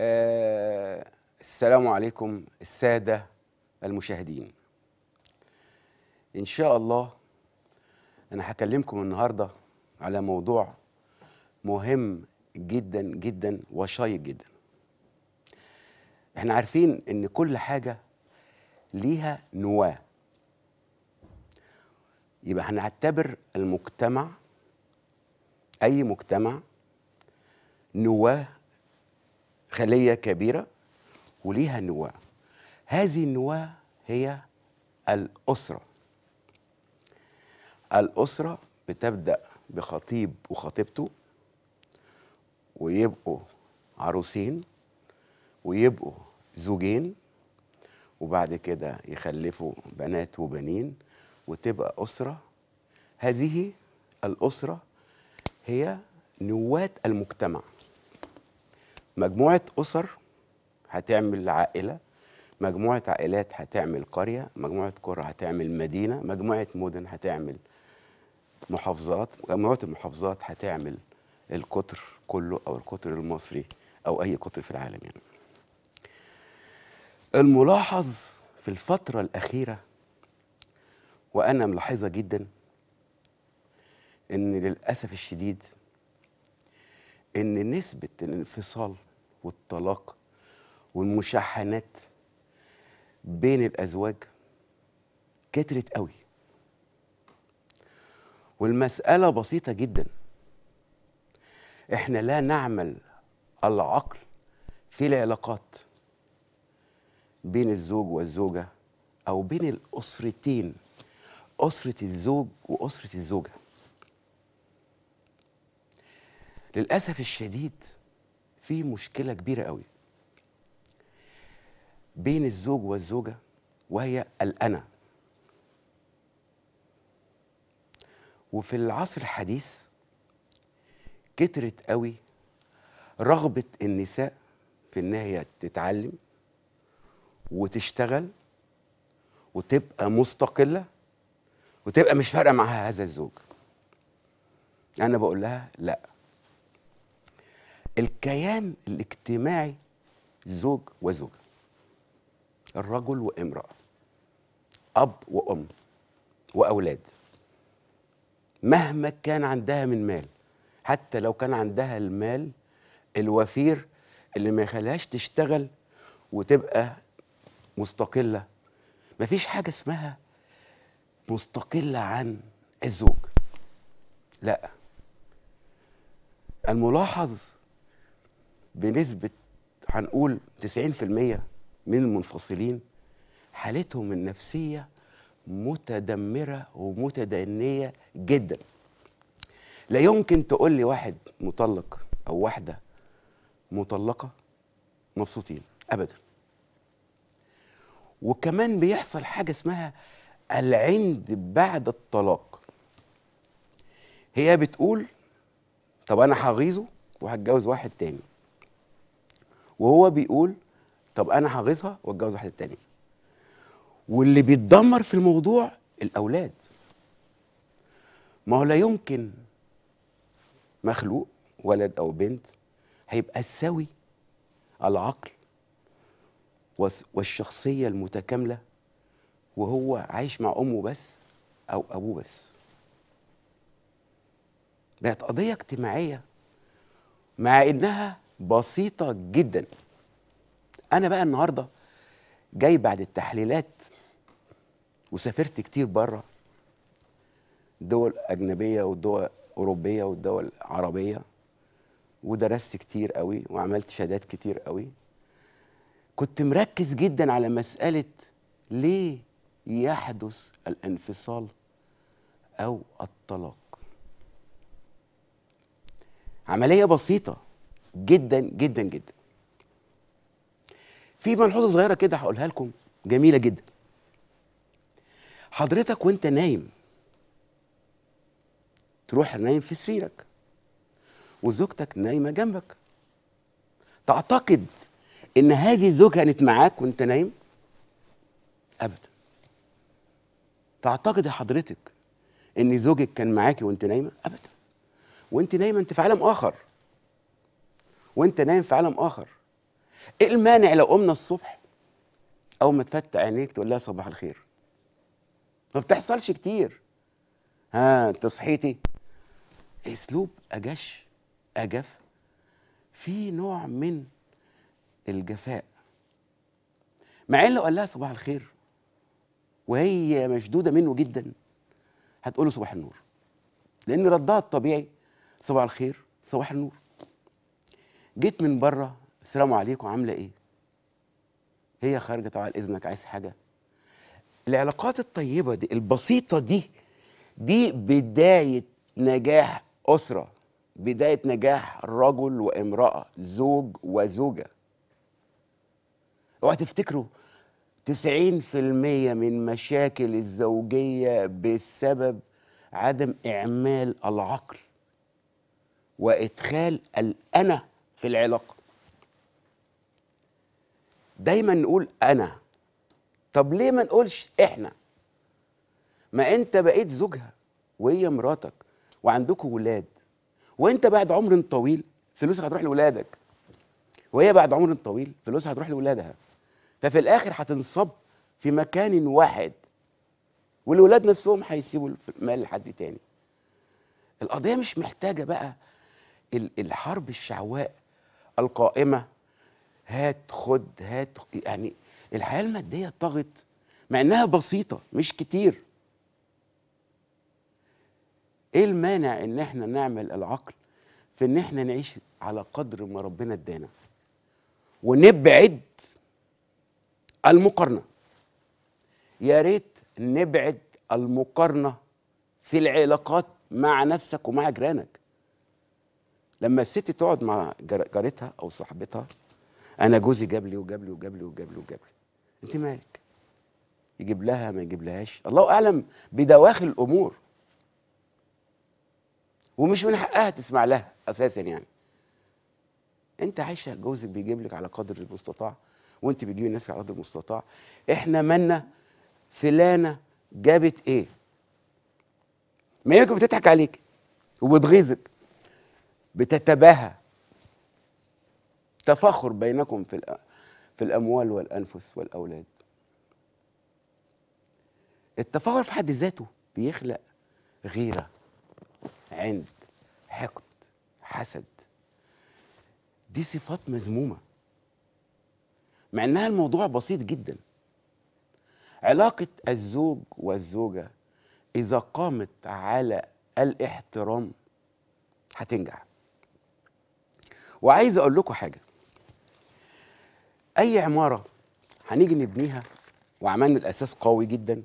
آه السلام عليكم السادة المشاهدين إن شاء الله أنا هكلمكم النهاردة على موضوع مهم جدا جدا وشيق جدا احنا عارفين ان كل حاجة ليها نواة يبقى هنعتبر المجتمع أي مجتمع نواه خليه كبيره وليها نواه هذه النواه هي الاسره الاسره بتبدا بخطيب وخطيبته ويبقوا عروسين ويبقوا زوجين وبعد كده يخلفوا بنات وبنين وتبقى أسرة هذه الأسرة هي نواة المجتمع مجموعه اسر هتعمل عائله مجموعه عائلات هتعمل قريه مجموعه قرى هتعمل مدينه مجموعه مدن هتعمل محافظات مجموعه المحافظات هتعمل القطر كله او القطر المصري او اي قطر في العالم يعني الملاحظ في الفتره الاخيره وانا ملاحظه جدا ان للاسف الشديد ان نسبه الانفصال والطلاق والمشاحنات بين الأزواج كترت قوي والمسألة بسيطة جدا احنا لا نعمل العقل في العلاقات بين الزوج والزوجة أو بين الأسرتين أسرة الزوج وأسرة الزوجة للأسف الشديد في مشكله كبيره قوي بين الزوج والزوجه وهي الانا وفي العصر الحديث كترت قوي رغبه النساء في ان هي تتعلم وتشتغل وتبقى مستقله وتبقى مش فارقه معاها هذا الزوج انا بقول لها لا الكيان الاجتماعي زوج وزوجة الرجل وامرأة أب وأم وأولاد مهما كان عندها من مال حتى لو كان عندها المال الوفير اللي ما يخليهاش تشتغل وتبقى مستقلة مفيش حاجة اسمها مستقلة عن الزوج لا الملاحظ بنسبه هنقول 90% من المنفصلين حالتهم النفسيه متدمره ومتدنيه جدا لا يمكن تقول لي واحد مطلق او واحده مطلقه مبسوطين ابدا وكمان بيحصل حاجه اسمها العند بعد الطلاق هي بتقول طب انا هغيظه وهتجوز واحد تاني وهو بيقول طب انا حافظها واتجوز واحده تانية واللي بيتدمر في الموضوع الاولاد ما هو لا يمكن مخلوق ولد او بنت هيبقى السوي العقل والشخصيه المتكامله وهو عايش مع امه بس او ابوه بس بقت قضيه اجتماعيه مع انها بسيطه جدا انا بقى النهارده جاي بعد التحليلات وسافرت كتير بره دول اجنبيه ودول اوروبيه ودول عربيه ودرست كتير قوي وعملت شهادات كتير قوي كنت مركز جدا على مساله ليه يحدث الانفصال او الطلاق عمليه بسيطه جدا جدا جدا في ملحوظه صغيره كده هقولها لكم جميله جدا حضرتك وانت نايم تروح نايم في سريرك وزوجتك نايمه جنبك تعتقد ان هذه الزوجه كانت معاك وانت نايم ابدا تعتقد حضرتك ان زوجك كان معاكي وانت نايمه ابدا وانت نايمه انت في عالم اخر وانت نايم في عالم اخر ايه المانع لو قمنا الصبح اول ما تفتح عينيك تقول لها صباح الخير ما بتحصلش كتير ها انت صحيتي إيه اسلوب اجش اجف في نوع من الجفاء مع ان لو قال لها صباح الخير وهي مشدوده منه جدا هتقول له صباح النور لان ردها الطبيعي صباح الخير صباح النور جيت من بره السلام عليكم عامله ايه هي خارجه طبعا اذنك عايز حاجه العلاقات الطيبه دي البسيطه دي دي بدايه نجاح اسره بدايه نجاح رجل وامراه زوج وزوجه اوعى تفتكروا 90% من مشاكل الزوجيه بسبب عدم اعمال العقل وادخال الانا في العلاقه دايما نقول انا طب ليه ما نقولش احنا ما انت بقيت زوجها وهي مراتك وعندكم ولاد وانت بعد عمر طويل فلوسك هتروح لولادك وهي بعد عمر طويل فلوسها هتروح لولادها ففي الاخر هتنصب في مكان واحد والولاد نفسهم هيسيبوا المال لحد تاني القضيه مش محتاجه بقى الحرب الشعواء القائمه هات خد هات يعني الحياه الماديه طغت مع انها بسيطه مش كتير ايه المانع ان احنا نعمل العقل في ان احنا نعيش على قدر ما ربنا ادانا ونبعد المقارنه يا ريت نبعد المقارنه في العلاقات مع نفسك ومع جيرانك لما الست تقعد مع جارتها او صاحبتها انا جوزي جاب لي وجاب لي وجاب لي وجاب لي وجاب لي انت مالك يجيب لها ما يجيب لهاش الله اعلم بدواخل الامور ومش من حقها تسمع لها اساسا يعني انت عايشه جوزك بيجيب لك على قدر المستطاع وانت بتجيبي الناس على قدر المستطاع احنا منا فلانه جابت ايه ما يمكن بتضحك عليك وبتغيظك بتتباهى تفاخر بينكم في في الاموال والانفس والاولاد التفاخر في حد ذاته بيخلق غيره عند حقد حسد دي صفات مذمومه مع انها الموضوع بسيط جدا علاقه الزوج والزوجه اذا قامت على الاحترام هتنجح وعايز اقول لكم حاجه اي عماره هنيجي نبنيها وعملنا الاساس قوي جدا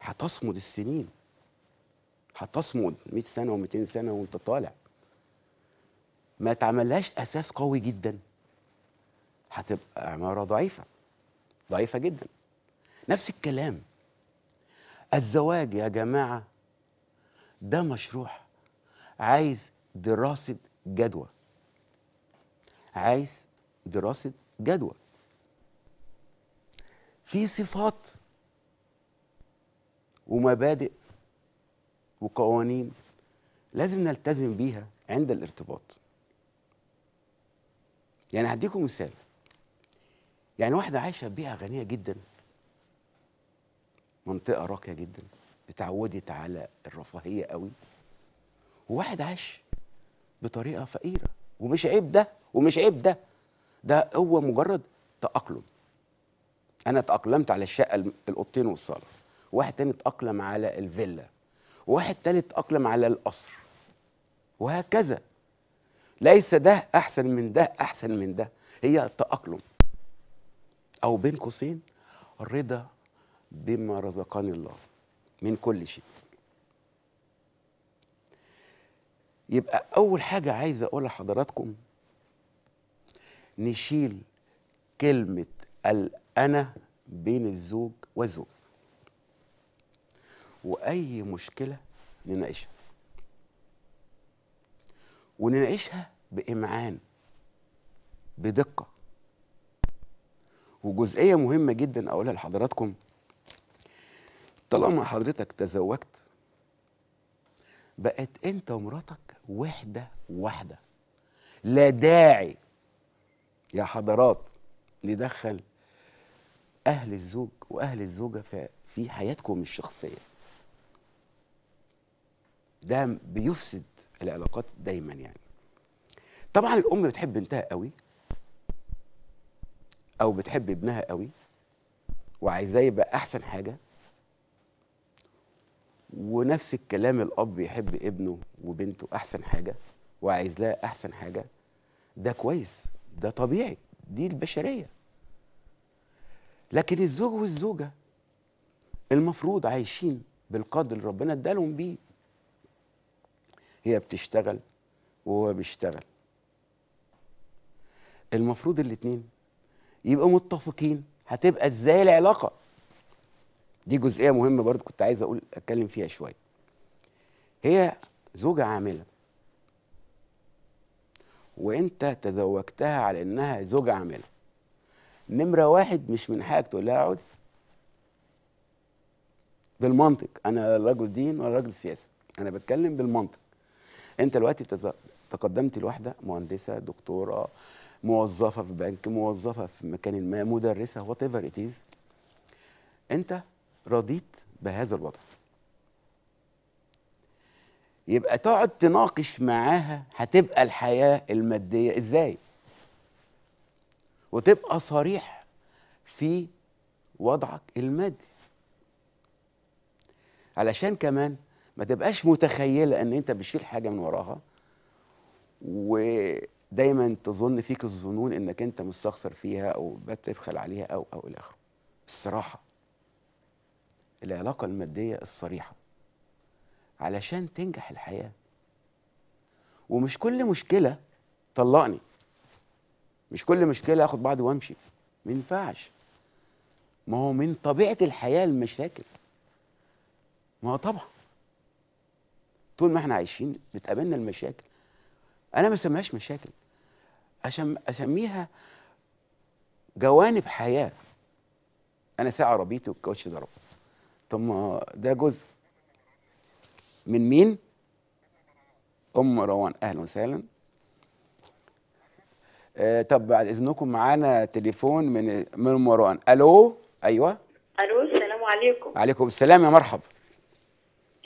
هتصمد السنين هتصمد 100 سنه و200 سنه وانت طالع ما تعملهاش اساس قوي جدا هتبقى عماره ضعيفه ضعيفه جدا نفس الكلام الزواج يا جماعه ده مشروع عايز دراسه جدوى عايز دراسه جدوى في صفات ومبادئ وقوانين لازم نلتزم بيها عند الارتباط يعني هديكم مثال يعني واحده عايشه بيئه غنيه جدا منطقه راقيه جدا اتعودت على الرفاهيه قوي وواحد عاش بطريقه فقيره ومش عيب ده ومش عيب ده ده هو مجرد تأقلم أنا تأقلمت على الشقة الأوضتين والصالة واحد تاني تأقلم على الفيلا واحد تاني تأقلم على القصر وهكذا ليس ده أحسن من ده أحسن من ده هي التأقلم أو بين قوسين الرضا بما رزقني الله من كل شيء يبقى اول حاجه عايز اقولها لحضراتكم نشيل كلمه الانا بين الزوج والزوج واي مشكله نناقشها ونناقشها بامعان بدقه وجزئيه مهمه جدا اقولها لحضراتكم طالما حضرتك تزوجت بقت انت ومراتك وحده واحده لا داعي يا حضرات ندخل اهل الزوج واهل الزوجه في حياتكم الشخصيه ده بيفسد العلاقات دايما يعني طبعا الام بتحب بنتها قوي او بتحب ابنها قوي وعايزاه يبقى احسن حاجه ونفس الكلام الاب يحب ابنه وبنته احسن حاجه وعايز لها احسن حاجه ده كويس ده طبيعي دي البشريه لكن الزوج والزوجه المفروض عايشين بالقدر اللي ربنا ادالهم بيه هي بتشتغل وهو بيشتغل المفروض الاتنين يبقوا متفقين هتبقى ازاي العلاقه دي جزئيه مهمه برضه كنت عايز اقول اتكلم فيها شويه هي زوجه عامله وانت تزوجتها على انها زوجه عامله نمره واحد مش من حقك تقول لها اقعدي بالمنطق انا رجل دين ولا رجل سياسه انا بتكلم بالمنطق انت دلوقتي تز... تقدمت لواحده مهندسه دكتوره موظفه في بنك موظفه في مكان ما مدرسه وات ايفر انت رضيت بهذا الوضع يبقى تقعد تناقش معاها هتبقى الحياة المادية ازاي وتبقى صريح في وضعك المادي علشان كمان ما تبقاش متخيلة ان انت بتشيل حاجة من وراها ودايما تظن فيك الظنون انك انت مستخسر فيها او بتبخل عليها او او الاخر الصراحة العلاقة المادية الصريحة علشان تنجح الحياة ومش كل مشكلة طلقني مش كل مشكلة اخد بعض وامشي ما ينفعش ما هو من طبيعة الحياة المشاكل ما هو طبعا طول ما احنا عايشين بتقابلنا المشاكل انا ما اسميهاش مشاكل عشان اسميها جوانب حياه انا ساعه عربيتي والكاوتش ضربت طب ما ده جزء من مين ام مروان اهلا وسهلا آه طب بعد اذنكم معانا تليفون من من مروان الو ايوه الو السلام عليكم عليكم السلام يا مرحب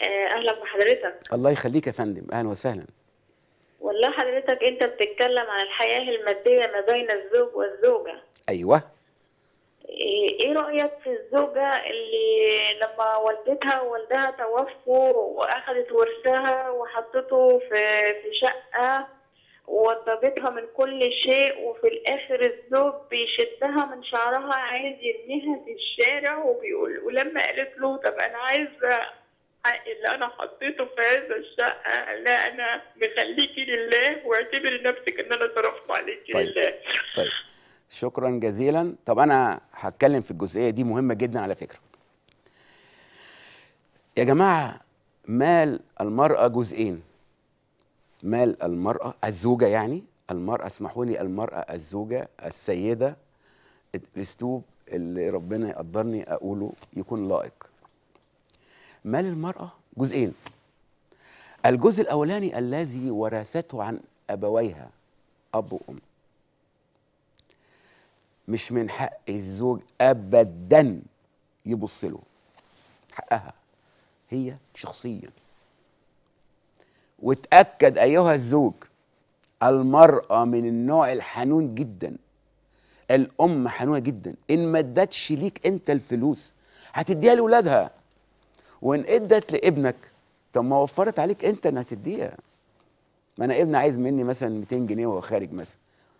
آه، اهلا بحضرتك الله يخليك يا فندم اهلا وسهلا والله حضرتك انت بتتكلم عن الحياه الماديه ما بين الزوج والزوجه ايوه ايه رايك في الزوجه اللي لما والدتها ووالدها توفوا واخدت ورثها وحطته في في شقه وضبطها من كل شيء وفي الاخر الزوج بيشدها من شعرها عايز يرميها في الشارع وبيقول ولما قالت له طب انا عايزه حقي اللي انا حطيته في هذا الشقه قال لها انا مخليكي لله واعتبري نفسك ان انا صرفت عليكي طيب. لله طيب. شكرا جزيلا طب انا هتكلم في الجزئيه دي مهمه جدا على فكره يا جماعه مال المراه جزئين مال المراه الزوجه يعني المراه اسمحوا لي المراه الزوجه السيده الاسلوب اللي ربنا يقدرني اقوله يكون لائق مال المراه جزئين الجزء الاولاني الذي ورثته عن ابويها اب وام مش من حق الزوج ابدا يبص له حقها هي شخصيا وتاكد ايها الزوج المراه من النوع الحنون جدا الام حنونه جدا ان ما ادتش ليك انت الفلوس هتديها لاولادها وان ادت لابنك طب ما وفرت عليك انت انها تديها ما انا ابني عايز مني مثلا 200 جنيه وهو خارج مثلا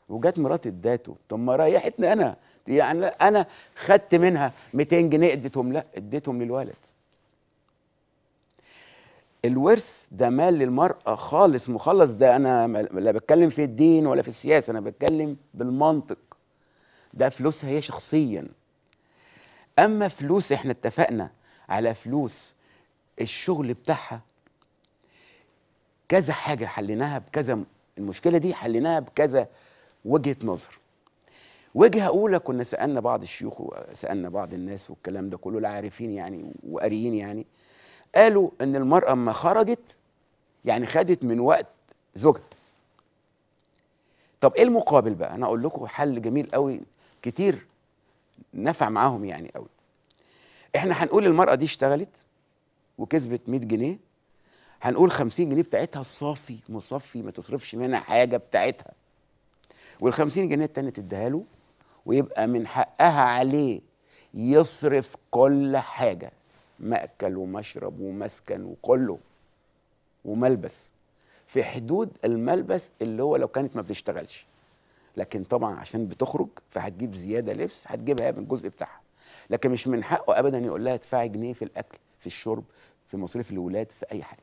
وجت مرات اداته طب ما ريحتني انا يعني انا خدت منها 200 جنيه اديتهم لا اديتهم للولد الورث ده مال للمرأة خالص مخلص ده أنا لا بتكلم في الدين ولا في السياسة أنا بتكلم بالمنطق ده فلوسها هي شخصيا أما فلوس إحنا اتفقنا على فلوس الشغل بتاعها كذا حاجة حليناها بكذا المشكلة دي حليناها بكذا وجهه نظر وجهه اولى كنا سالنا بعض الشيوخ وسالنا بعض الناس والكلام ده كله العارفين عارفين يعني وقاريين يعني قالوا ان المراه اما خرجت يعني خدت من وقت زوجها طب ايه المقابل بقى انا اقول لكم حل جميل قوي كتير نفع معاهم يعني قوي احنا هنقول المراه دي اشتغلت وكسبت 100 جنيه هنقول 50 جنيه بتاعتها الصافي مصفي ما تصرفش منها حاجه بتاعتها وال50 جنيه التانية تديها له ويبقى من حقها عليه يصرف كل حاجة مأكل ومشرب ومسكن وكله وملبس في حدود الملبس اللي هو لو كانت ما بتشتغلش لكن طبعا عشان بتخرج فهتجيب زياده لبس هتجيبها من الجزء بتاعها لكن مش من حقه ابدا يقول لها ادفعي جنيه في الاكل في الشرب في مصاريف الاولاد في اي حاجه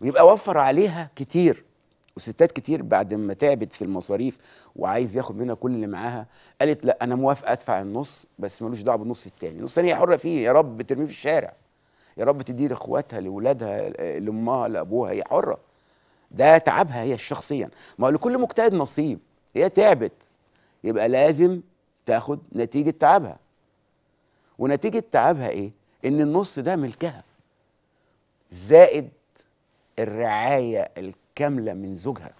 ويبقى وفر عليها كتير وستات كتير بعد ما تعبت في المصاريف وعايز ياخد منها كل اللي معاها قالت لا انا موافقه ادفع النص بس ملوش دعوه بالنص التاني النص التاني هي حره فيه يا رب ترميه في الشارع يا رب تديه لاخواتها لاولادها لامها لابوها هي حره ده تعبها هي شخصيا ما هو لكل مجتهد نصيب هي تعبت يبقى لازم تاخد نتيجه تعبها ونتيجه تعبها ايه ان النص ده ملكها زائد الرعايه الكامله كاملة من زوجها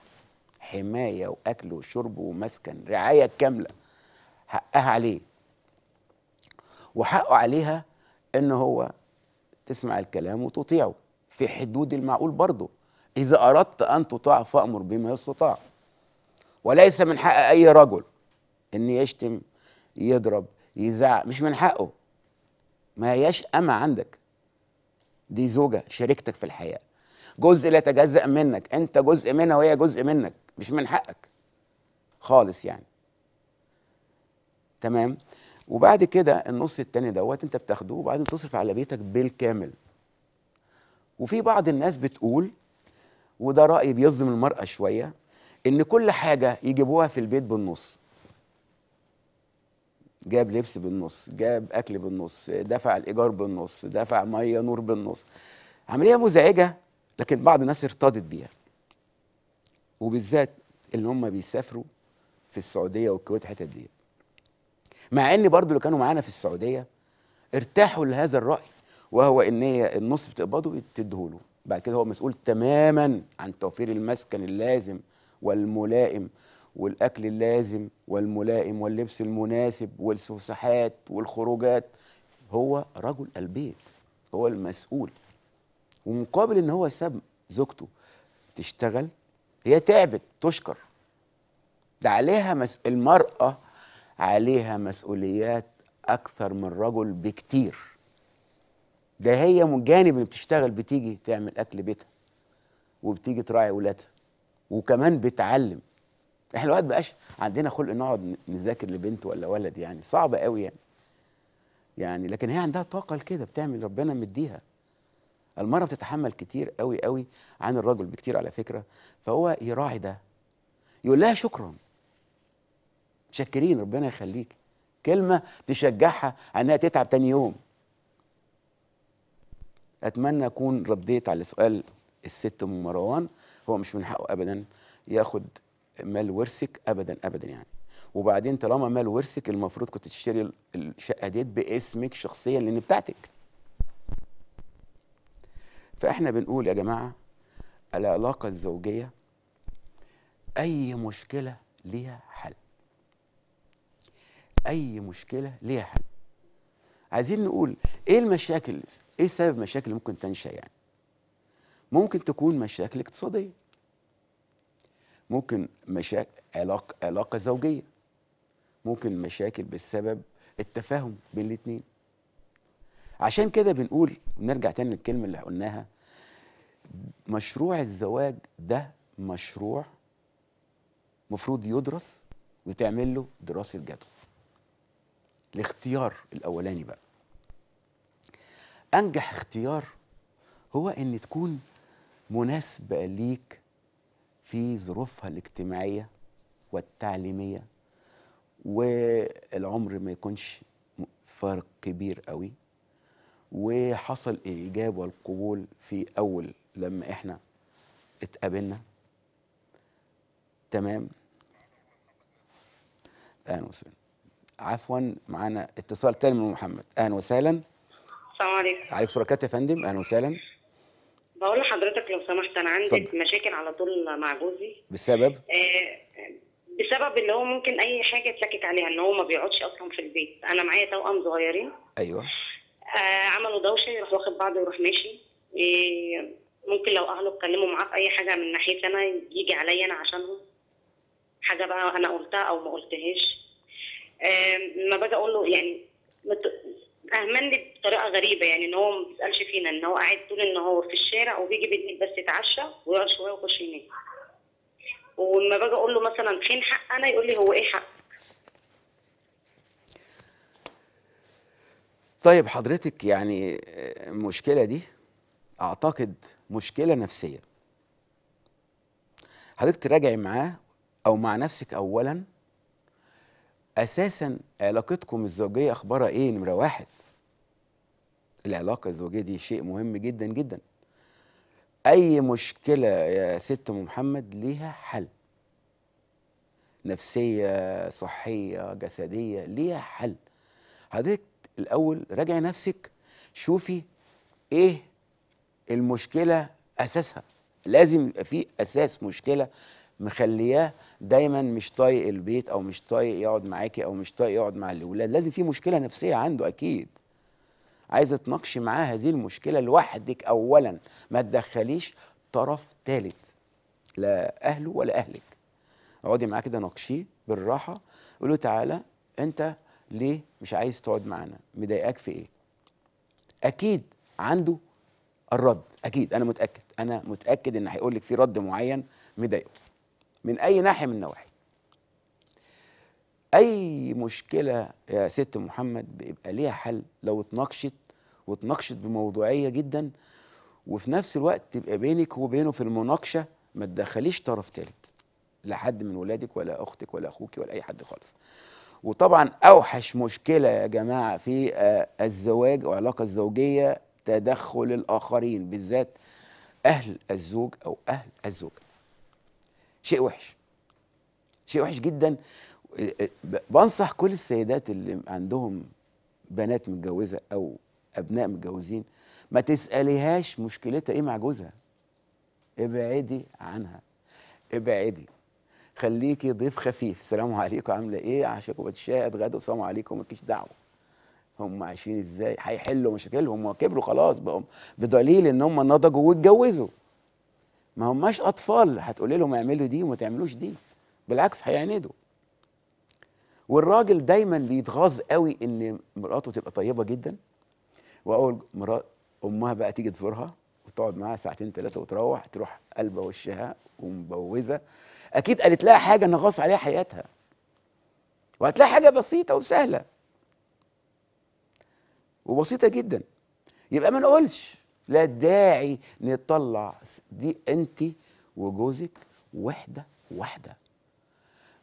حماية وأكل وشرب ومسكن رعاية كاملة حقها عليه وحقه عليها إن هو تسمع الكلام وتطيعه في حدود المعقول برضه إذا أردت أن تطاع فأمر بما يستطاع وليس من حق أي رجل إن يشتم يضرب يزعق مش من حقه ما هياش أما عندك دي زوجة شريكتك في الحياة جزء لا يتجزأ منك انت جزء منها وهي جزء منك مش من حقك خالص يعني تمام وبعد كده النص التاني دوت انت بتاخده وبعدين تصرف على بيتك بالكامل وفي بعض الناس بتقول وده رأي بيظلم المرأة شوية إن كل حاجة يجيبوها في البيت بالنص جاب لبس بالنص جاب أكل بالنص دفع الإيجار بالنص دفع مية نور بالنص عملية مزعجة لكن بعض الناس ارتضت بيها وبالذات اللي هم بيسافروا في السعوديه والكويت الحتت دي مع ان برضو اللي كانوا معانا في السعوديه ارتاحوا لهذا الراي وهو ان هي النص بتقبضه بتديهوله بعد كده هو مسؤول تماما عن توفير المسكن اللازم والملائم والاكل اللازم والملائم واللبس المناسب والسوسحات والخروجات هو رجل البيت هو المسؤول ومقابل ان هو ساب زوجته تشتغل هي تعبت تشكر ده عليها مس... المرأة عليها مسؤوليات أكثر من رجل بكتير ده هي من جانب اللي بتشتغل بتيجي تعمل أكل بيتها وبتيجي تراعي ولادها وكمان بتعلم احنا الوقت بقاش عندنا خلق نقعد نذاكر لبنت ولا ولد يعني صعبه قوي يعني يعني لكن هي عندها طاقة لكده بتعمل ربنا مديها المرأة بتتحمل كتير قوي قوي عن الرجل بكتير على فكرة فهو يراعي ده يقول لها شكرا شكرين ربنا يخليك كلمة تشجعها أنها تتعب تاني يوم أتمنى أكون رديت على سؤال الست أم مروان هو مش من حقه أبدا ياخد مال ورثك أبدا أبدا يعني وبعدين طالما مال ورثك المفروض كنت تشتري الشقة ديت باسمك شخصيا لأن بتاعتك فاحنا بنقول يا جماعه العلاقه الزوجيه اي مشكله ليها حل اي مشكله ليها حل عايزين نقول ايه المشاكل ايه سبب المشاكل اللي ممكن تنشا يعني ممكن تكون مشاكل اقتصاديه ممكن مشاكل علاقه علاقه زوجيه ممكن مشاكل بسبب التفاهم بين الاثنين عشان كده بنقول ونرجع تاني للكلمه اللي قلناها مشروع الزواج ده مشروع مفروض يدرس وتعمل له دراسه جدوى الاختيار الاولاني بقى انجح اختيار هو ان تكون مناسبه ليك في ظروفها الاجتماعيه والتعليميه والعمر ما يكونش فارق كبير قوي وحصل الاجابه والقبول في اول لما احنا اتقابلنا تمام اهلا وسهلا عفوا معانا اتصال تاني من محمد اهلا وسهلا السلام عليكم عليكم بركات يا فندم اهلا وسهلا بقول لحضرتك لو سمحت انا عندي طب. مشاكل على طول مع جوزي بسبب آه بسبب اللي هو ممكن اي حاجه يتلكك عليها ان هو ما بيقعدش اصلا في البيت انا معايا توأم صغيرين ايوه آه، عملوا دوشه يروح واخد بعضه ويروح ماشي إيه، ممكن لو اهله اتكلموا معاه في اي حاجه من ناحيتي انا يجي عليا انا عشانهم حاجه بقى انا قلتها او ما قلتهاش آه، لما باجي اقول له يعني اهملني بطريقه غريبه يعني ان هو ما بيسالش فينا ان هو قاعد طول النهار في الشارع وبيجي بيتني بس يتعشى ويقعد شويه ويخش ينام ولما باجي اقول له مثلا فين حق انا يقول لي هو ايه حق طيب حضرتك يعني المشكلة دي أعتقد مشكلة نفسية حضرتك تراجعي معاه أو مع نفسك أولا أساسا علاقتكم الزوجية أخبارها إيه نمرة واحد العلاقة الزوجية دي شيء مهم جدا جدا أي مشكلة يا ست أم محمد ليها حل نفسية صحية جسدية ليها حل حضرتك الاول راجعي نفسك شوفي ايه المشكله اساسها لازم يبقى في اساس مشكله مخلياه دايما مش طايق البيت او مش طايق يقعد معاكي او مش طايق يقعد مع الاولاد لازم في مشكله نفسيه عنده اكيد عايزه تناقشي معاه هذه المشكله لوحدك اولا ما تدخليش طرف ثالث لا اهله ولا اهلك اقعدي معاه كده ناقشيه بالراحه قول له تعالى انت ليه مش عايز تقعد معانا مضايقاك في ايه اكيد عنده الرد اكيد انا متاكد انا متاكد ان هيقول لك في رد معين مضايقه من اي ناحيه من النواحي اي مشكله يا ست محمد بيبقى ليها حل لو اتناقشت واتناقشت بموضوعيه جدا وفي نفس الوقت تبقى بينك وبينه في المناقشه ما تدخليش طرف ثالث لا حد من ولادك ولا اختك ولا اخوك ولا اي حد خالص وطبعا اوحش مشكله يا جماعه في آه، الزواج وعلاقه الزوجيه تدخل الاخرين بالذات اهل الزوج او اهل الزوجه شيء وحش شيء وحش جدا آه، آه، بنصح كل السيدات اللي عندهم بنات متجوزه او ابناء متجوزين ما تساليهاش مشكلتها ايه مع جوزها ابعدي عنها ابعدي خليكي ضيف خفيف السلام عليكم عامله ايه عشان بتشاهد غدا وسلام عليكم مالكيش دعوه هم عايشين ازاي هيحلوا مشاكلهم وكبروا خلاص بقوا بدليل ان هم نضجوا واتجوزوا ما هماش اطفال هتقولي لهم اعملوا دي وما تعملوش دي بالعكس هيعندوا والراجل دايما بيتغاظ قوي ان مراته تبقى طيبه جدا واول مرات امها بقى تيجي تزورها وتقعد معاها ساعتين ثلاثه وتروح تروح قلبه وشها ومبوزه اكيد قالت لها حاجه نغص عليها حياتها وهتلاقي حاجه بسيطه وسهله وبسيطه جدا يبقى ما نقولش لا داعي نطلع دي انت وجوزك وحده وحده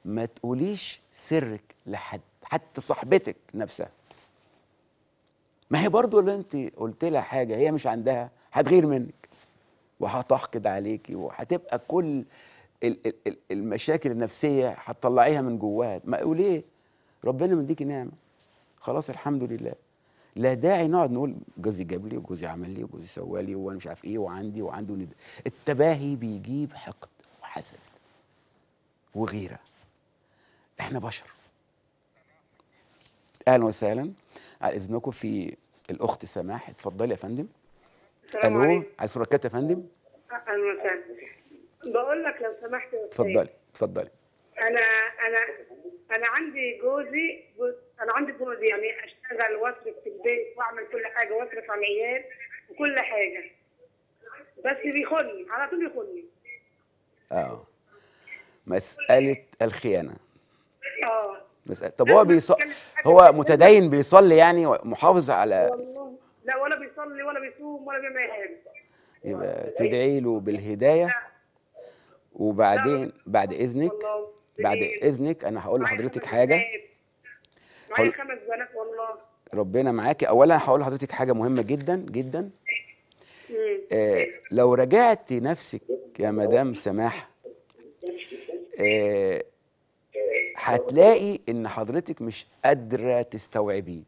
ما تقوليش سرك لحد حتى صاحبتك نفسها ما هي برضو اللي انت قلت لها حاجه هي مش عندها هتغير منك وهتحقد عليكي وهتبقى كل المشاكل النفسيه هتطلعيها من جواها ما وليه ربنا مديكي نعمه خلاص الحمد لله لا داعي نقعد نقول جوزي جاب لي وجوزي عمل لي وجوزي سوى لي وانا مش عارف ايه وعندي وعندي ند... التباهي بيجيب حقد وحسد وغيره احنا بشر اهلا وسهلا على اذنكم في الاخت سماح اتفضلي يا فندم الو على سركات يا فندم اهلا وسهلا بقول لك لو سمحت يا اتفضلي اتفضلي انا انا انا عندي جوزي انا عندي جوزي يعني اشتغل واصرف في البيت واعمل كل حاجه واصرف على العيال وكل حاجه بس بيخوني على طول يخوني اه مساله الخيانه اه طب هو بيصلي هو متدين بيصلي يعني محافظ على والله. لا ولا بيصلي ولا بيصوم ولا بيعمل اي حاجه يبقى تدعي له بالهدايه وبعدين بعد اذنك بعد اذنك انا هقول لحضرتك حاجه معايا خمس بنات والله ربنا معاكي اولا هقول لحضرتك حاجه مهمه جدا جدا آه لو رجعتي نفسك يا مدام سماح آه هتلاقي ان حضرتك مش قادره تستوعبيه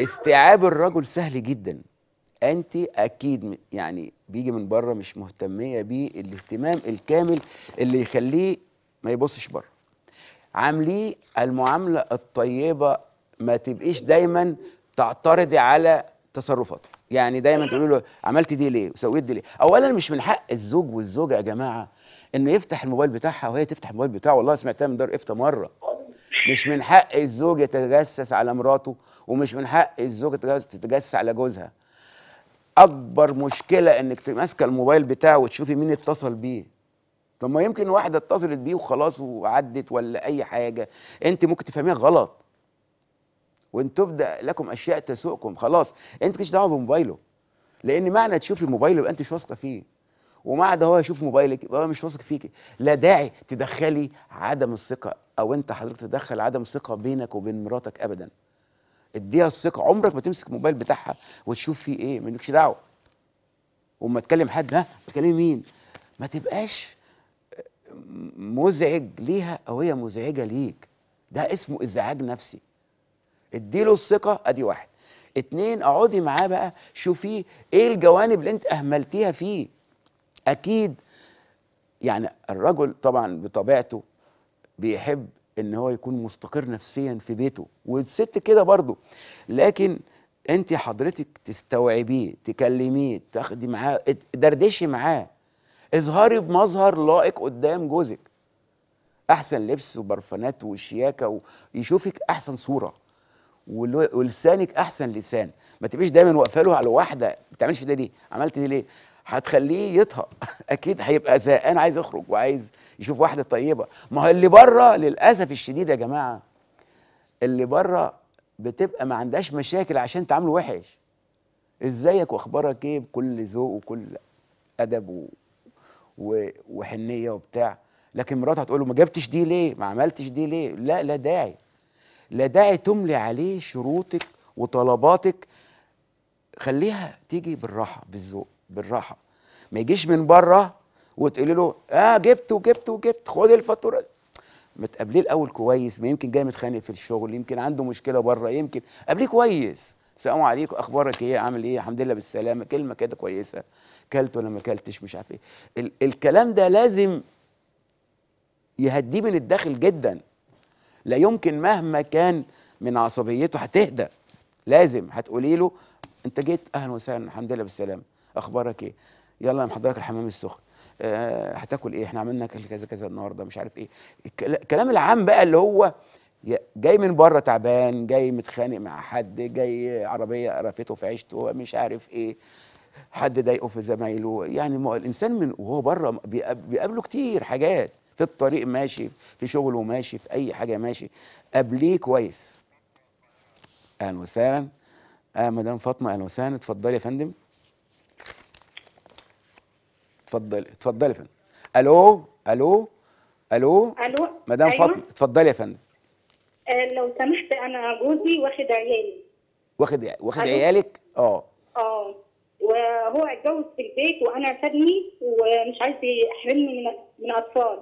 استيعاب الرجل سهل جدا انت اكيد يعني بيجي من بره مش مهتميه بيه الاهتمام الكامل اللي يخليه ما يبصش بره عامليه المعامله الطيبه ما تبقيش دايما تعترضي على تصرفاته يعني دايما تقول له عملت دي ليه وسويت دي ليه اولا مش من حق الزوج والزوجه يا جماعه انه يفتح الموبايل بتاعها وهي تفتح الموبايل بتاعه والله سمعتها من دار افتى مره مش من حق الزوج يتجسس على مراته ومش من حق الزوج تتجسس على جوزها اكبر مشكله انك تمسك الموبايل بتاعه وتشوفي مين اتصل بيه طب ما يمكن واحده اتصلت بيه وخلاص وعدت ولا اي حاجه انت ممكن تفهميها غلط وان تبدا لكم اشياء تسوءكم خلاص انت مالكيش دعوه بموبايله لان معنى تشوفي موبايله يبقى انت مش واثقه فيه ومع ده هو يشوف موبايلك يبقى مش واثق فيك لا داعي تدخلي عدم الثقه او انت حضرتك تدخل عدم الثقه بينك وبين مراتك ابدا اديها الثقه عمرك ما تمسك الموبايل بتاعها وتشوف فيه ايه مالكش دعوه وما تكلم حد ها بتكلمي مين ما تبقاش مزعج ليها او هي مزعجه ليك ده اسمه ازعاج نفسي اديله الثقه ادي واحد اتنين اقعدي معاه بقى شوفيه ايه الجوانب اللي انت اهملتيها فيه اكيد يعني الرجل طبعا بطبيعته بيحب ان هو يكون مستقر نفسيا في بيته والست كده برضه لكن انت حضرتك تستوعبيه تكلميه تاخدي معاه دردشي معاه اظهري بمظهر لائق قدام جوزك احسن لبس وبرفانات وشياكه ويشوفك احسن صوره ولسانك احسن لسان ما تبقيش دايما واقفه له على واحده ما بتعملش ده ليه عملت ده ليه هتخليه يطهق اكيد هيبقى زهقان عايز يخرج وعايز يشوف واحده طيبه ما هو اللي بره للاسف الشديد يا جماعه اللي بره بتبقى ما عندهاش مشاكل عشان تعامله وحش ازيك واخبارك ايه بكل ذوق وكل ادب و... و... وحنيه وبتاع لكن مراته هتقول له ما جبتش دي ليه ما عملتش دي ليه لا لا داعي لا داعي تملي عليه شروطك وطلباتك خليها تيجي بالراحه بالذوق بالراحه ما يجيش من بره وتقول له اه جبت وجبت وجبت خد الفاتوره ما تقابليه الاول كويس ما يمكن جاي متخانق في الشغل يمكن عنده مشكله بره يمكن قابليه كويس السلام عليكم اخبارك ايه عامل ايه الحمد لله بالسلامه كلمه كده كويسه كلت ولا ما كلتش مش عارف ايه ال الكلام ده لازم يهديه من الداخل جدا لا يمكن مهما كان من عصبيته هتهدى لازم هتقولي له انت جيت اهلا وسهلا الحمد لله بالسلامه اخبارك ايه يلا انا حضرتك الحمام السخن آه، هتاكل ايه احنا عملنا كذا كذا النهارده مش عارف ايه الكلام العام بقى اللي هو جاي من بره تعبان جاي متخانق مع حد جاي عربيه قرفته في عيشته مش عارف ايه حد ضايقه في زمايله يعني الانسان من وهو بره بيقابله كتير حاجات في الطريق ماشي في شغله ماشي في اي حاجه ماشي قابليه كويس اهلا وسهلا آه مدام فاطمه اهلا وسهلا اتفضلي يا فندم اتفضلي اتفضلي يا فندم الو الو الو الو مدام أيوة. فاطمه اتفضلي يا فندم آه، لو سمحت انا جوزي واخد عيالي واخد واخد أيوة. عيالك اه اه وهو اتجوز في البيت وانا سابني ومش عايز يحرمني من من اطفال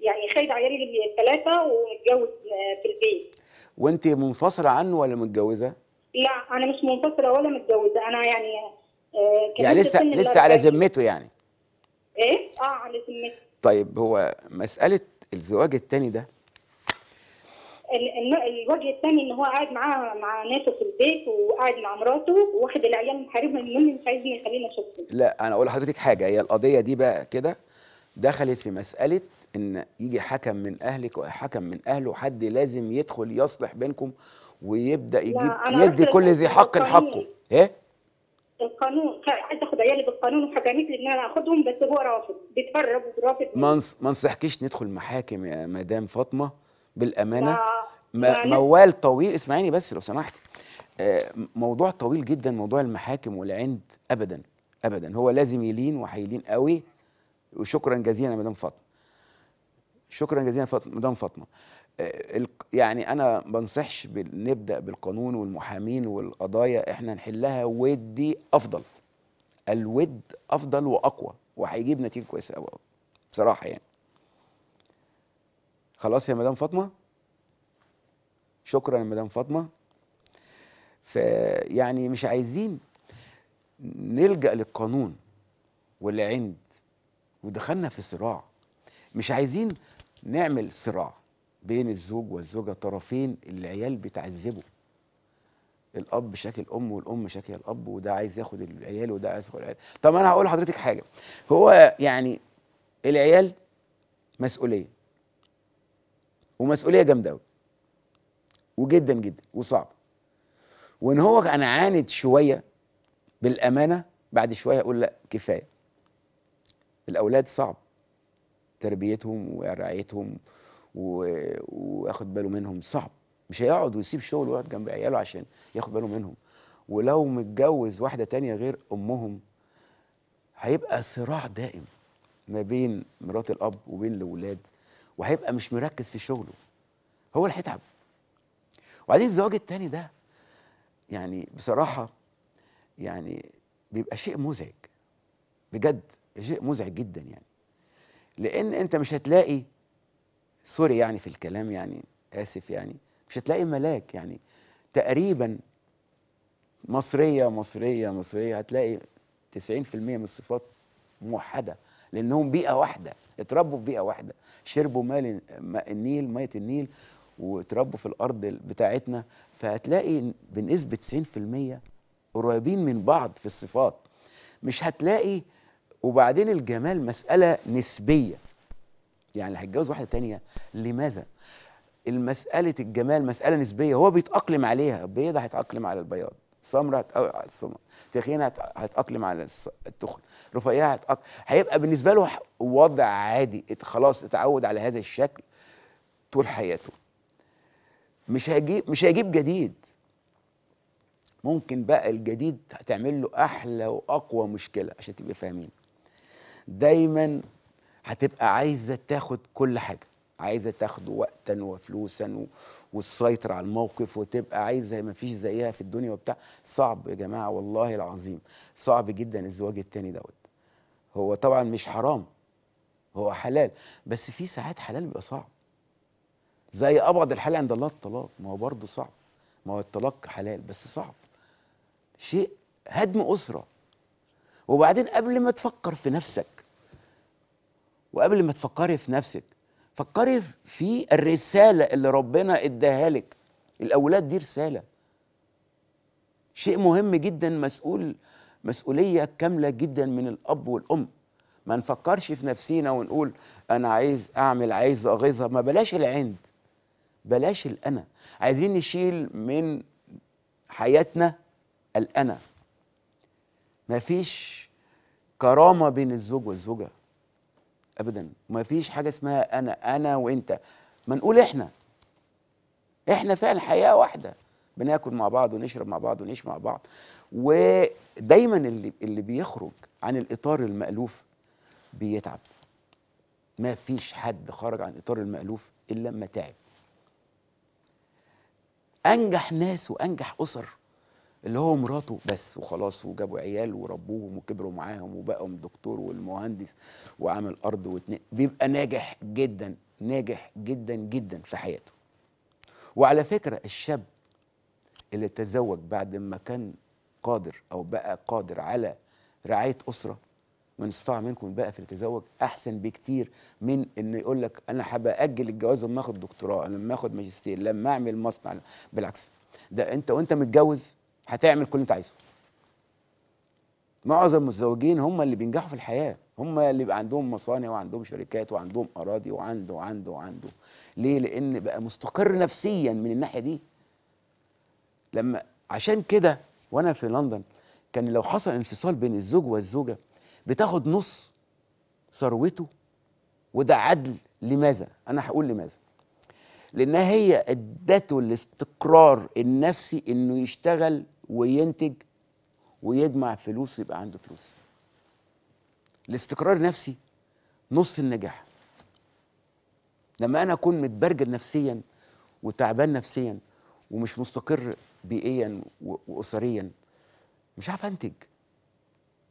يعني خايف عيالي الثلاثه ومتجوز آه، في البيت وانت منفصله عنه ولا متجوزه؟ لا انا مش منفصله ولا متجوزه انا يعني آه، يعني لسه لسه على ذمته يعني ايه اه على ذمتي طيب هو مساله الزواج الثاني ده الوجه الثاني ان هو قاعد معاها مع ناسه في البيت وقاعد مع مراته واخد العيال محاربهم مني مش عايزني يخلينا اشوفهم لا انا اقول لحضرتك حاجه هي القضيه دي بقى كده دخلت في مساله ان يجي حكم من اهلك وحكم من اهله حد لازم يدخل يصلح بينكم ويبدا يجيب يدي كل ذي حق حقه ايه القانون عايز اخد عيالي بالقانون وحكمت لي ان انا اخدهم بس هو رافض بيتهرب ورافض ما ما نصحكيش ندخل محاكم يا مدام فاطمه بالامانه آه. ما موال طويل اسمعيني بس لو سمحتي آه، موضوع طويل جدا موضوع المحاكم والعند ابدا ابدا هو لازم يلين وحيلين قوي وشكرا جزيلا يا مدام فاطمه شكرا جزيلا مدام فاطمه آه، يعني انا بنصحش نبدا بالقانون والمحامين والقضايا احنا نحلها ودي افضل الود افضل واقوى وهيجيب نتيجه كويسه قوي بصراحه يعني خلاص يا مدام فاطمه شكرا يا مدام فاطمه فيعني مش عايزين نلجا للقانون والعند ودخلنا في صراع مش عايزين نعمل صراع بين الزوج والزوجه طرفين العيال بتعذبه الاب شكل ام والام شكل الاب وده عايز ياخد العيال وده عايز ياخد العيال طب انا هقول لحضرتك حاجه هو يعني العيال مسؤوليه ومسؤوليه جامده قوي وجدا جدا وصعب وان هو انا عاند شويه بالامانه بعد شويه اقول لا كفايه الاولاد صعب تربيتهم ورعايتهم وياخد باله منهم صعب مش هيقعد ويسيب شغله ويقعد جنب عياله عشان ياخد باله منهم ولو متجوز واحده تانية غير امهم هيبقى صراع دائم ما بين مرات الاب وبين الاولاد وهيبقى مش مركز في شغله هو اللي هيتعب وبعدين الزواج التاني ده يعني بصراحه يعني بيبقى شيء مزعج بجد شيء مزعج جدا يعني لان انت مش هتلاقي سوري يعني في الكلام يعني اسف يعني مش هتلاقي ملاك يعني تقريبا مصريه مصريه مصريه هتلاقي 90% من الصفات موحده لانهم بيئه واحده اتربوا في بيئه واحده شربوا مال النيل ميه النيل واتربوا في الارض بتاعتنا فهتلاقي بنسبه 90% قريبين من بعض في الصفات مش هتلاقي وبعدين الجمال مساله نسبيه يعني اللي هيتجوز واحده تانية لماذا المسألة الجمال مسألة نسبية هو بيتأقلم عليها بيضه هيتأقلم على البياض على السمر تخينة هيتأقلم على التخن رفيعة هيتاقلم هيبقى بالنسبة له وضع عادي خلاص اتعود على هذا الشكل طول حياته مش هيجيب مش هيجيب جديد ممكن بقى الجديد هتعمل له احلى واقوى مشكله عشان تبقى فاهمين دايما هتبقى عايزه تاخد كل حاجه عايزه تاخد وقتا وفلوسا و... وتسيطر على الموقف وتبقى عايزه ما فيش زيها في الدنيا وبتاع صعب يا جماعه والله العظيم صعب جدا الزواج التاني دوت هو طبعا مش حرام هو حلال بس في ساعات حلال بيبقى صعب زي ابعد الحلال عند الله الطلاق ما هو برضه صعب ما هو الطلاق حلال بس صعب شيء هدم اسره وبعدين قبل ما تفكر في نفسك وقبل ما تفكري في نفسك فكري في الرسالة اللي ربنا اداها لك الأولاد دي رسالة شيء مهم جدا مسؤول مسؤولية كاملة جدا من الأب والأم ما نفكرش في نفسينا ونقول أنا عايز أعمل عايز أغيظها ما بلاش العند بلاش الأنا عايزين نشيل من حياتنا الأنا مفيش كرامة بين الزوج والزوجة ابدا ما فيش حاجه اسمها انا انا وانت ما نقول احنا احنا فعلا حياه واحده بناكل مع بعض ونشرب مع بعض ونعيش مع بعض ودايما اللي اللي بيخرج عن الاطار المالوف بيتعب ما فيش حد خرج عن اطار المالوف الا لما تعب انجح ناس وانجح اسر اللي هو مراته بس وخلاص وجابوا عيال وربوهم وكبروا معاهم وبقوا دكتور والمهندس وعامل ارض واتنين بيبقى ناجح جدا ناجح جدا جدا في حياته وعلى فكره الشاب اللي تزوج بعد ما كان قادر او بقى قادر على رعايه اسره من استطاع منكم بقى في التزوج احسن بكتير من انه يقول لك انا هبقى اجل الجواز لما اخد دكتوراه لما اخد ماجستير لما اعمل مصنع بالعكس ده انت وانت متجوز هتعمل كل اللي انت عايزه معظم المتزوجين هم اللي بينجحوا في الحياه هم اللي بيبقى عندهم مصانع وعندهم شركات وعندهم اراضي وعنده وعنده وعنده ليه لان بقى مستقر نفسيا من الناحيه دي لما عشان كده وانا في لندن كان لو حصل انفصال بين الزوج والزوجه بتاخد نص ثروته وده عدل لماذا انا هقول لماذا لانها هي ادته الاستقرار النفسي انه يشتغل وينتج ويجمع فلوس يبقى عنده فلوس الاستقرار النفسي نص النجاح لما انا اكون متبرجل نفسيا وتعبان نفسيا ومش مستقر بيئيا واسريا مش عارف انتج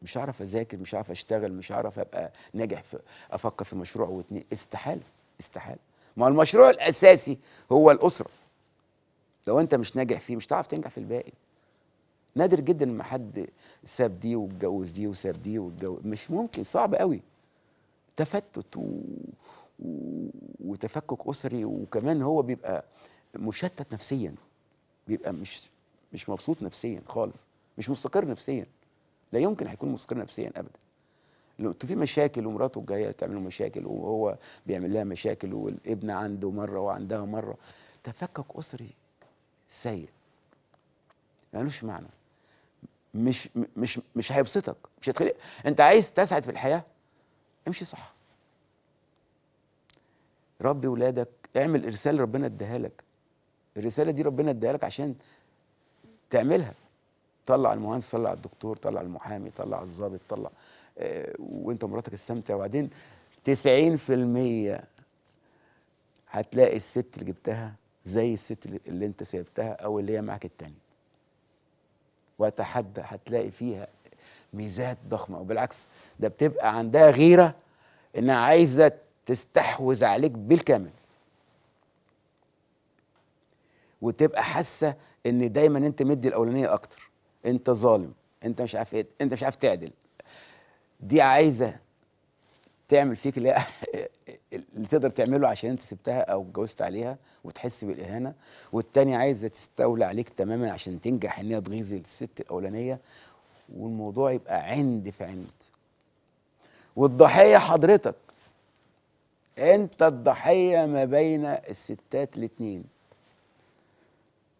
مش هعرف اذاكر مش هعرف اشتغل مش هعرف ابقى ناجح في افكر في مشروع واتنين استحاله استحاله ما المشروع الاساسي هو الاسره لو انت مش ناجح فيه مش هتعرف تنجح في الباقي نادر جدا ما حد ساب دي واتجوز دي وساب دي واتجوز مش ممكن صعب قوي تفتت و... و... وتفكك اسري وكمان هو بيبقى مشتت نفسيا بيبقى مش مش مبسوط نفسيا خالص مش مستقر نفسيا لا يمكن هيكون مستقر نفسيا ابدا لو في مشاكل ومراته جايه تعمل له مشاكل وهو بيعمل لها مشاكل والابن عنده مره وعندها مره تفكك اسري سيء ملوش معنى مش مش مش هيبسطك مش هتخلق انت عايز تسعد في الحياه امشي صح ربي ولادك اعمل ارسال ربنا اداها لك الرساله دي ربنا اداها لك عشان تعملها طلع المهندس طلع الدكتور طلع المحامي طلع الضابط طلع اه وانت مراتك استمتع وبعدين 90% هتلاقي الست اللي جبتها زي الست اللي انت سيبتها او اللي هي معاك التانية وتحدى هتلاقي فيها ميزات ضخمه وبالعكس ده بتبقى عندها غيره انها عايزه تستحوذ عليك بالكامل وتبقى حاسه ان دايما انت مدي الاولانيه اكتر انت ظالم انت مش عارف إيه، انت مش عارف تعدل دي عايزه تعمل فيك اللي اللي تقدر تعمله عشان انت سبتها او اتجوزت عليها وتحس بالاهانه والتاني عايزه تستولى عليك تماما عشان تنجح ان هي تغيظ الست الاولانيه والموضوع يبقى عند في عند والضحيه حضرتك انت الضحيه ما بين الستات الاثنين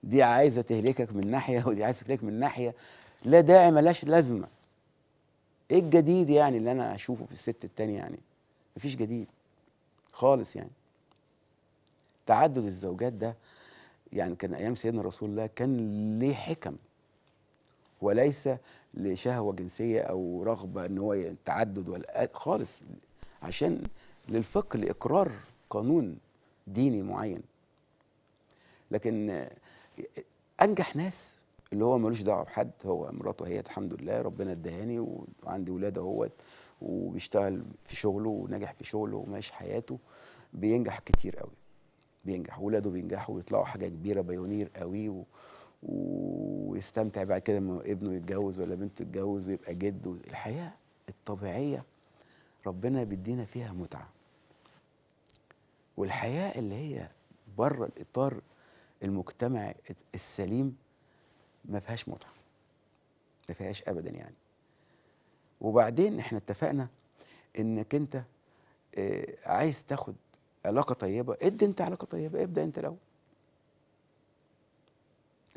دي عايزه تهلكك من ناحيه ودي عايزه تهلكك من ناحيه لا داعي ملاش لازمه ايه الجديد يعني اللي انا اشوفه في الست التانية يعني مفيش جديد خالص يعني تعدد الزوجات ده يعني كان ايام سيدنا رسول الله كان ليه حكم وليس لشهوه جنسيه او رغبه ان هو تعدد ولا خالص عشان للفقه لاقرار قانون ديني معين لكن انجح ناس اللي هو ملوش دعوه بحد هو مراته هي الحمد لله ربنا ادهاني وعندي ولاد اهوت وبيشتغل في شغله وناجح في شغله وماشي حياته بينجح كتير قوي بينجح ولاده بينجحوا ويطلعوا حاجه كبيره بايونير قوي و... ويستمتع بعد كده لما ابنه يتجوز ولا بنته تتجوز ويبقى جد الحياه الطبيعيه ربنا بيدينا فيها متعه والحياه اللي هي بره الاطار المجتمع السليم ما فيهاش متعه ما فيهاش ابدا يعني وبعدين احنا اتفقنا انك انت اه عايز تاخد علاقه طيبه ادي انت علاقه طيبه ابدا انت الاول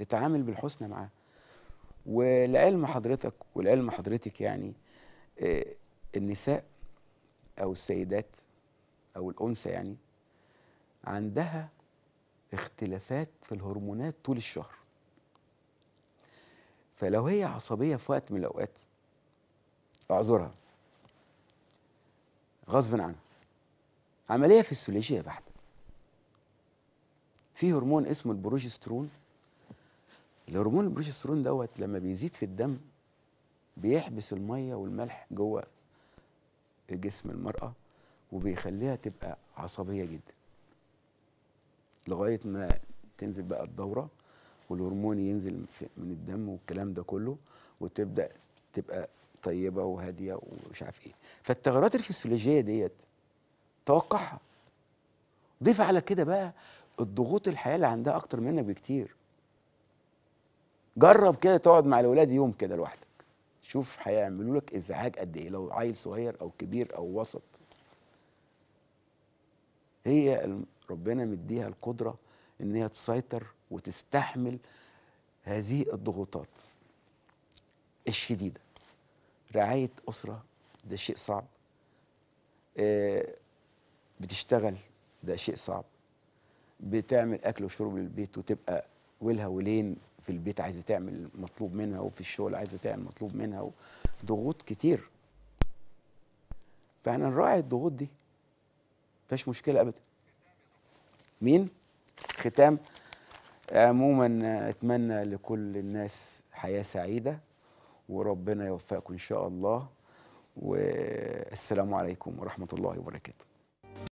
اتعامل بالحسنى معاه ولعلم حضرتك ولعلم حضرتك يعني اه النساء او السيدات او الانثى يعني عندها اختلافات في الهرمونات طول الشهر فلو هي عصبيه في وقت من الاوقات اعذرها غصب عنها عمليه فسيولوجيه بحته في هرمون اسمه البروجسترون الهرمون البروجسترون دوت لما بيزيد في الدم بيحبس الميه والملح جوه جسم المراه وبيخليها تبقى عصبيه جدا لغايه ما تنزل بقى الدوره والهرمون ينزل من الدم والكلام ده كله وتبدا تبقى طيبه وهاديه ومش عارف ايه فالتغيرات الفسيولوجيه ديت توقعها ضيف على كده بقى الضغوط الحياه اللي عندها اكتر منك بكتير جرب كده تقعد مع الاولاد يوم كده لوحدك شوف هيعملوا لك ازعاج قد ايه لو عيل صغير او كبير او وسط هي ربنا مديها القدره ان هي تسيطر وتستحمل هذه الضغوطات الشديده رعايه اسره ده شيء صعب آه، بتشتغل ده شيء صعب بتعمل اكل وشرب للبيت وتبقى ولها ولين في البيت عايزه تعمل مطلوب منها وفي الشغل عايزه تعمل مطلوب منها ضغوط كتير فاحنا نراعي الضغوط دي مفيش مشكله ابدا مين ختام عموما اتمنى لكل الناس حياه سعيده وربنا يوفقكم إن شاء الله والسلام عليكم ورحمة الله وبركاته